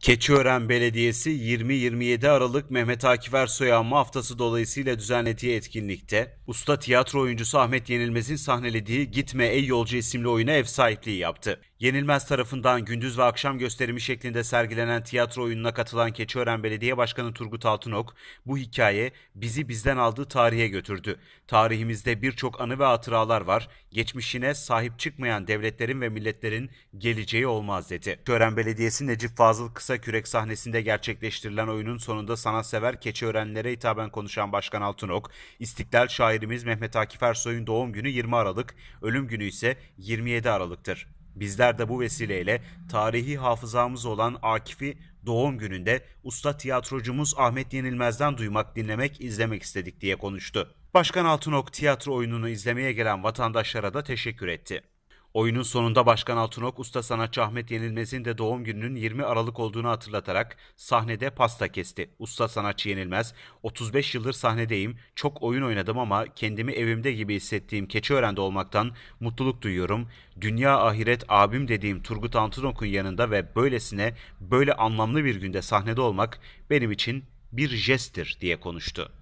Keçiören Belediyesi 20-27 Aralık Mehmet Akif Ersoy'a anma haftası dolayısıyla düzenlediği etkinlikte usta tiyatro oyuncusu Ahmet Yenilmez'in sahnelediği Gitme Ey Yolcu isimli oyuna ev sahipliği yaptı. Yenilmez tarafından gündüz ve akşam gösterimi şeklinde sergilenen tiyatro oyununa katılan Keçiören Belediye Başkanı Turgut Altınok, bu hikaye bizi bizden aldığı tarihe götürdü. Tarihimizde birçok anı ve hatıralar var. Geçmişine sahip çıkmayan devletlerin ve milletlerin geleceği olmaz dedi. Keçiören Belediyesi Necip Fazıl Kısa Kürek sahnesinde gerçekleştirilen oyunun sonunda sanatsever öğrenlere hitaben konuşan Başkan Altınok, İstiklal şairimiz Mehmet Akif Ersoy'un doğum günü 20 Aralık, ölüm günü ise 27 Aralık'tır. Bizler de bu vesileyle tarihi hafızamız olan Akif'i doğum gününde usta tiyatrocumuz Ahmet Yenilmez'den duymak, dinlemek, izlemek istedik diye konuştu. Başkan Altınok tiyatro oyununu izlemeye gelen vatandaşlara da teşekkür etti. Oyunun sonunda Başkan Altunok, usta sanatçı Ahmet Yenilmez'in de doğum gününün 20 Aralık olduğunu hatırlatarak sahnede pasta kesti. Usta sanatçı Yenilmez, 35 yıldır sahnedeyim, çok oyun oynadım ama kendimi evimde gibi hissettiğim keçi Keçiören'de olmaktan mutluluk duyuyorum. Dünya ahiret abim dediğim Turgut Altunok'un yanında ve böylesine böyle anlamlı bir günde sahnede olmak benim için bir jesttir diye konuştu.